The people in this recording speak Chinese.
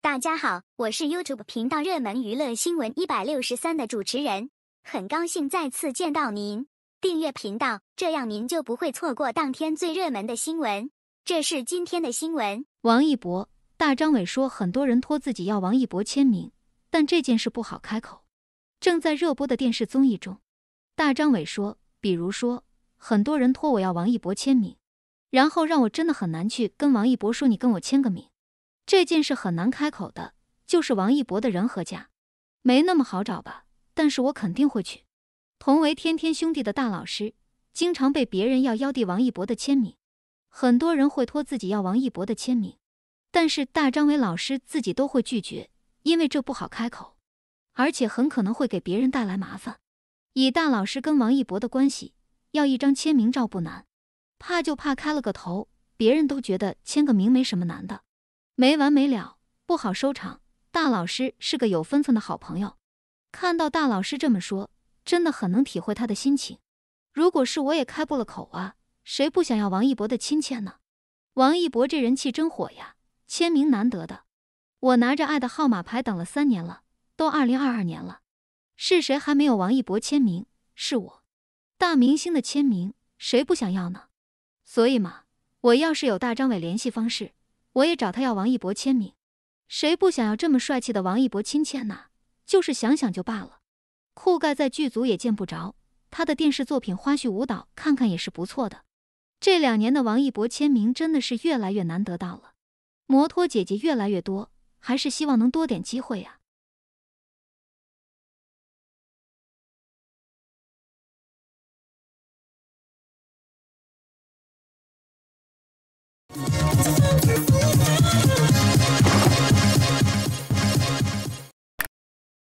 大家好，我是 YouTube 频道热门娱乐新闻一百六十三的主持人，很高兴再次见到您。订阅频道，这样您就不会错过当天最热门的新闻。这是今天的新闻：王一博，大张伟说，很多人托自己要王一博签名，但这件事不好开口。正在热播的电视综艺中，大张伟说，比如说，很多人托我要王一博签名，然后让我真的很难去跟王一博说你跟我签个名。这件事很难开口的，就是王一博的人和家，没那么好找吧？但是我肯定会去。同为天天兄弟的大老师，经常被别人要幺弟王一博的签名，很多人会托自己要王一博的签名，但是大张伟老师自己都会拒绝，因为这不好开口，而且很可能会给别人带来麻烦。以大老师跟王一博的关系，要一张签名照不难，怕就怕开了个头，别人都觉得签个名没什么难的。没完没了，不好收场。大老师是个有分寸的好朋友，看到大老师这么说，真的很能体会他的心情。如果是我也开不了口啊，谁不想要王一博的亲签呢？王一博这人气真火呀，签名难得的。我拿着爱的号码牌等了三年了，都二零二二年了，是谁还没有王一博签名？是我，大明星的签名谁不想要呢？所以嘛，我要是有大张伟联系方式。我也找他要王一博签名，谁不想要这么帅气的王一博亲签呢？就是想想就罢了。酷盖在剧组也见不着，他的电视作品花絮舞蹈看看也是不错的。这两年的王一博签名真的是越来越难得到了，摩托姐姐越来越多，还是希望能多点机会呀。I'm Thank you.